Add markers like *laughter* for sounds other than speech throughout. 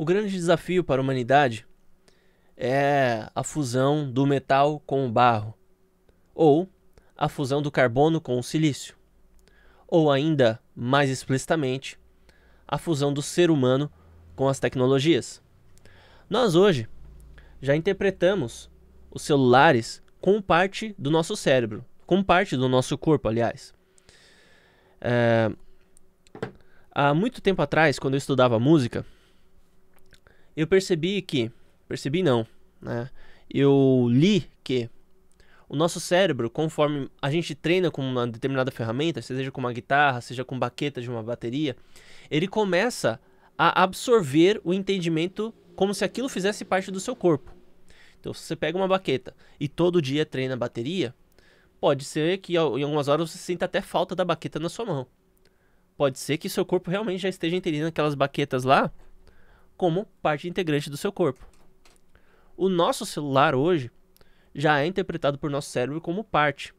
O grande desafio para a humanidade é a fusão do metal com o barro, ou a fusão do carbono com o silício, ou ainda mais explicitamente, a fusão do ser humano com as tecnologias. Nós hoje já interpretamos os celulares com parte do nosso cérebro, com parte do nosso corpo, aliás. É... Há muito tempo atrás, quando eu estudava música, eu percebi que, percebi não, né? Eu li que o nosso cérebro, conforme a gente treina com uma determinada ferramenta, seja com uma guitarra, seja com baqueta de uma bateria, ele começa a absorver o entendimento como se aquilo fizesse parte do seu corpo. Então, se você pega uma baqueta e todo dia treina bateria, pode ser que em algumas horas você sinta até falta da baqueta na sua mão. Pode ser que seu corpo realmente já esteja entendendo aquelas baquetas lá como parte integrante do seu corpo. O nosso celular hoje já é interpretado por nosso cérebro como parte.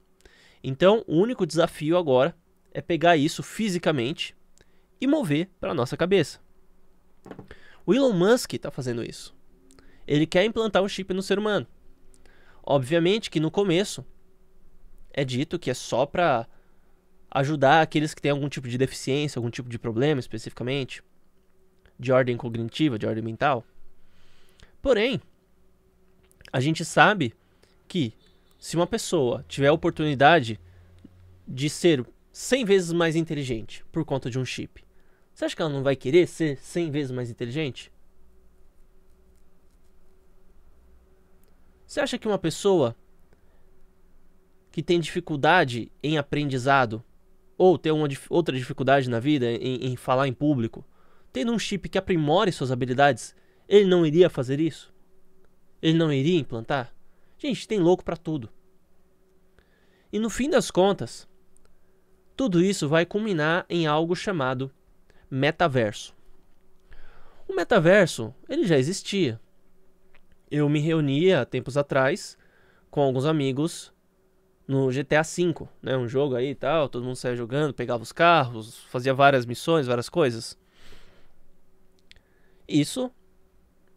Então, o único desafio agora é pegar isso fisicamente e mover para nossa cabeça. O Elon Musk está fazendo isso. Ele quer implantar um chip no ser humano. Obviamente que no começo é dito que é só para ajudar aqueles que têm algum tipo de deficiência, algum tipo de problema especificamente de ordem cognitiva, de ordem mental. Porém, a gente sabe que se uma pessoa tiver a oportunidade de ser 100 vezes mais inteligente por conta de um chip, você acha que ela não vai querer ser 100 vezes mais inteligente? Você acha que uma pessoa que tem dificuldade em aprendizado ou ter uma outra dificuldade na vida em, em falar em público, tendo um chip que aprimore suas habilidades, ele não iria fazer isso? Ele não iria implantar? Gente, tem louco para tudo. E no fim das contas, tudo isso vai culminar em algo chamado metaverso. O metaverso, ele já existia. Eu me reunia há tempos atrás com alguns amigos no GTA V, né, um jogo aí e tal, todo mundo saía jogando, pegava os carros, fazia várias missões, várias coisas. Isso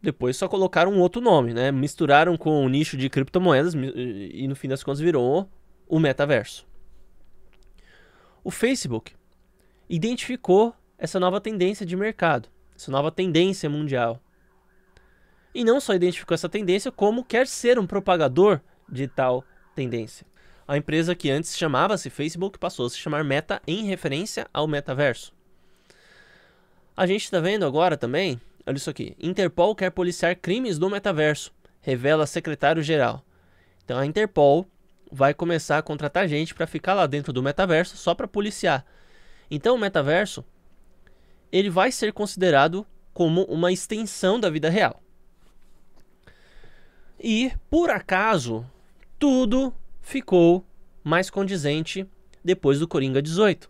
depois só colocaram um outro nome, né? Misturaram com o nicho de criptomoedas e no fim das contas virou o metaverso. O Facebook identificou essa nova tendência de mercado, essa nova tendência mundial. E não só identificou essa tendência, como quer ser um propagador de tal tendência. A empresa que antes chamava-se Facebook passou a se chamar Meta em referência ao metaverso. A gente está vendo agora também Olha isso aqui. Interpol quer policiar crimes do metaverso, revela secretário-geral. Então a Interpol vai começar a contratar gente para ficar lá dentro do metaverso só para policiar. Então o metaverso ele vai ser considerado como uma extensão da vida real. E por acaso, tudo ficou mais condizente depois do Coringa 18.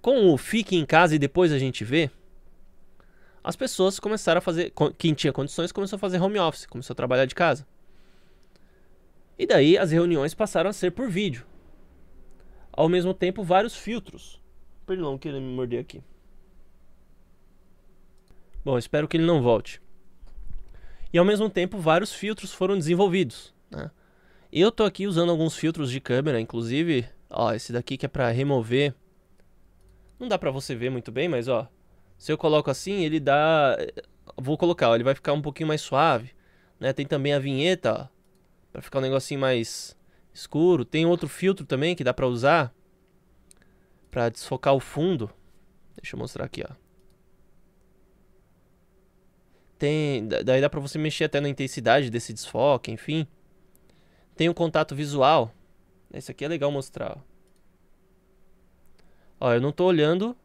Com o fique em casa e depois a gente vê, as pessoas começaram a fazer. Quem tinha condições começou a fazer home office, começou a trabalhar de casa. E daí as reuniões passaram a ser por vídeo. Ao mesmo tempo, vários filtros. Perdão que ele me mordeu aqui. Bom, espero que ele não volte. E ao mesmo tempo, vários filtros foram desenvolvidos. Né? Eu tô aqui usando alguns filtros de câmera, inclusive, ó, esse daqui que é para remover. Não dá para você ver muito bem, mas ó, se eu coloco assim, ele dá... Vou colocar, ó, ele vai ficar um pouquinho mais suave. Né? Tem também a vinheta, ó, pra ficar um negocinho mais escuro. Tem outro filtro também que dá pra usar pra desfocar o fundo. Deixa eu mostrar aqui, ó. Tem, daí dá pra você mexer até na intensidade desse desfoque, enfim. Tem o um contato visual. Esse aqui é legal mostrar, ó. Ó, eu não tô olhando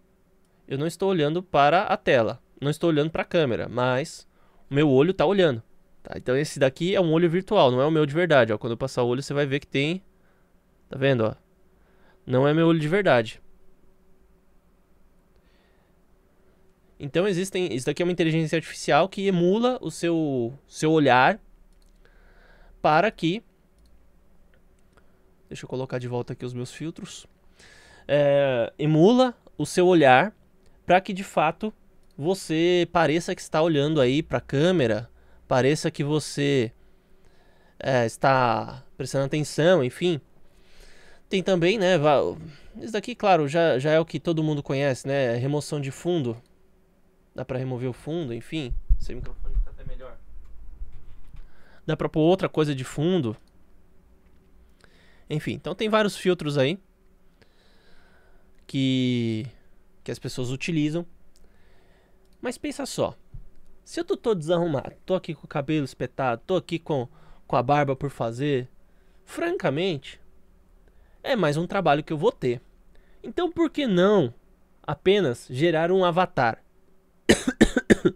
eu não estou olhando para a tela, não estou olhando para a câmera, mas o meu olho está olhando. Tá? Então esse daqui é um olho virtual, não é o meu de verdade. Ó. Quando eu passar o olho, você vai ver que tem... Tá vendo? Ó? Não é meu olho de verdade. Então existem... Isso daqui é uma inteligência artificial que emula o seu, seu olhar para que... Deixa eu colocar de volta aqui os meus filtros. É, emula o seu olhar para que de fato você pareça que está olhando aí para a câmera, pareça que você é, está prestando atenção, enfim. Tem também, né? Isso daqui, claro, já, já é o que todo mundo conhece, né? Remoção de fundo. Dá para remover o fundo, enfim. Sem microfone fica até melhor. Dá para pôr outra coisa de fundo. Enfim, então tem vários filtros aí que que as pessoas utilizam. Mas pensa só. Se eu tô todo desarrumado, tô aqui com o cabelo espetado, tô aqui com, com a barba por fazer, francamente, é mais um trabalho que eu vou ter. Então por que não apenas gerar um avatar? *coughs*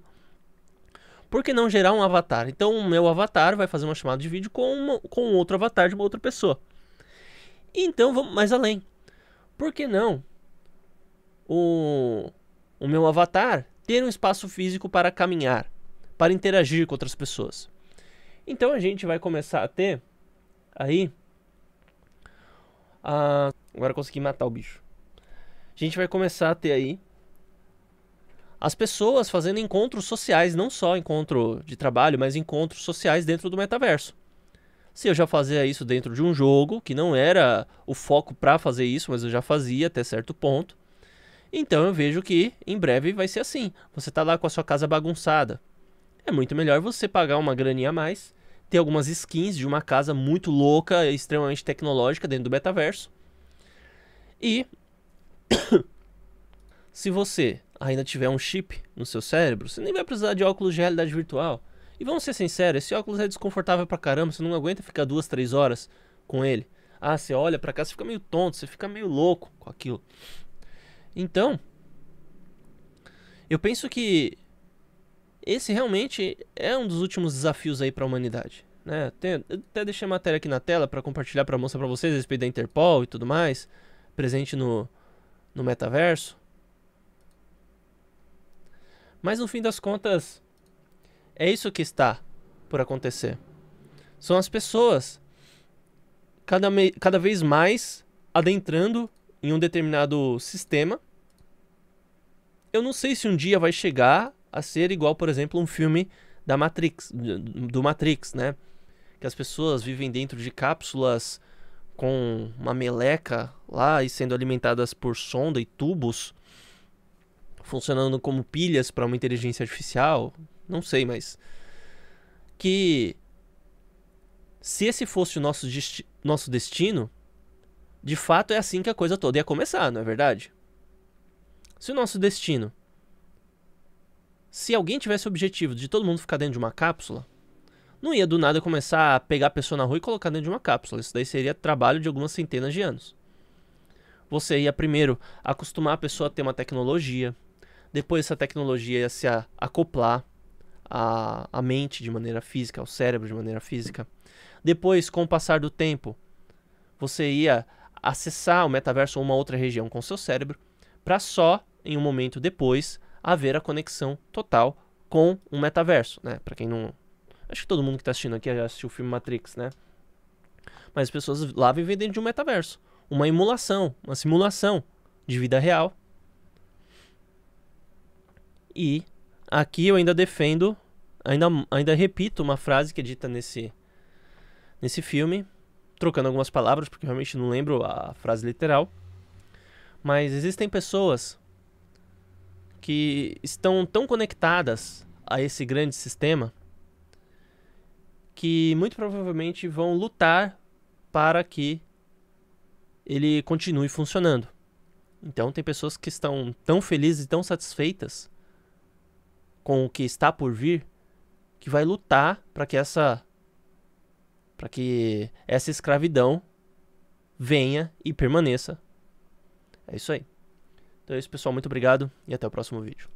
por que não gerar um avatar? Então o meu avatar vai fazer uma chamada de vídeo com, uma, com outro avatar de uma outra pessoa. Então vamos mais além. Por que não o, o meu avatar ter um espaço físico para caminhar, para interagir com outras pessoas. Então a gente vai começar a ter aí. A... Agora consegui matar o bicho. A gente vai começar a ter aí as pessoas fazendo encontros sociais, não só encontro de trabalho, mas encontros sociais dentro do metaverso. Se eu já fazia isso dentro de um jogo, que não era o foco para fazer isso, mas eu já fazia até certo ponto. Então eu vejo que em breve vai ser assim. Você tá lá com a sua casa bagunçada. É muito melhor você pagar uma graninha a mais, ter algumas skins de uma casa muito louca, extremamente tecnológica dentro do metaverso. E *coughs* se você ainda tiver um chip no seu cérebro, você nem vai precisar de óculos de realidade virtual. E vamos ser sinceros, esse óculos é desconfortável pra caramba, você não aguenta ficar duas, três horas com ele. Ah, você olha pra cá, você fica meio tonto, você fica meio louco com aquilo. Então, eu penso que esse realmente é um dos últimos desafios aí para a humanidade. Né? Tem, até deixei a matéria aqui na tela para compartilhar, para mostrar para vocês a respeito da Interpol e tudo mais, presente no, no metaverso. Mas no fim das contas, é isso que está por acontecer. São as pessoas cada, cada vez mais adentrando em um determinado sistema eu não sei se um dia vai chegar a ser igual, por exemplo, um filme da Matrix, do Matrix, né? Que as pessoas vivem dentro de cápsulas com uma meleca lá e sendo alimentadas por sonda e tubos funcionando como pilhas para uma inteligência artificial, não sei, mas que se esse fosse o nosso, desti nosso destino, de fato é assim que a coisa toda ia começar, não é verdade? Se o nosso destino. Se alguém tivesse o objetivo de todo mundo ficar dentro de uma cápsula, não ia do nada começar a pegar a pessoa na rua e colocar dentro de uma cápsula. Isso daí seria trabalho de algumas centenas de anos. Você ia primeiro acostumar a pessoa a ter uma tecnologia, depois essa tecnologia ia se acoplar à, à mente de maneira física, ao cérebro de maneira física. Depois, com o passar do tempo, você ia acessar o metaverso ou uma outra região com seu cérebro para só, em um momento depois, haver a conexão total com um metaverso, né? Para quem não. Acho que todo mundo que está assistindo aqui já assistiu o filme Matrix, né? Mas as pessoas lá vivem dentro de um metaverso. Uma emulação, uma simulação de vida real. E aqui eu ainda defendo, ainda, ainda repito uma frase que é dita nesse, nesse filme, trocando algumas palavras, porque realmente não lembro a frase literal. Mas existem pessoas que estão tão conectadas a esse grande sistema que muito provavelmente vão lutar para que ele continue funcionando. Então tem pessoas que estão tão felizes e tão satisfeitas com o que está por vir que vai lutar para que essa para que essa escravidão venha e permaneça é isso aí. Então é isso, pessoal. Muito obrigado e até o próximo vídeo.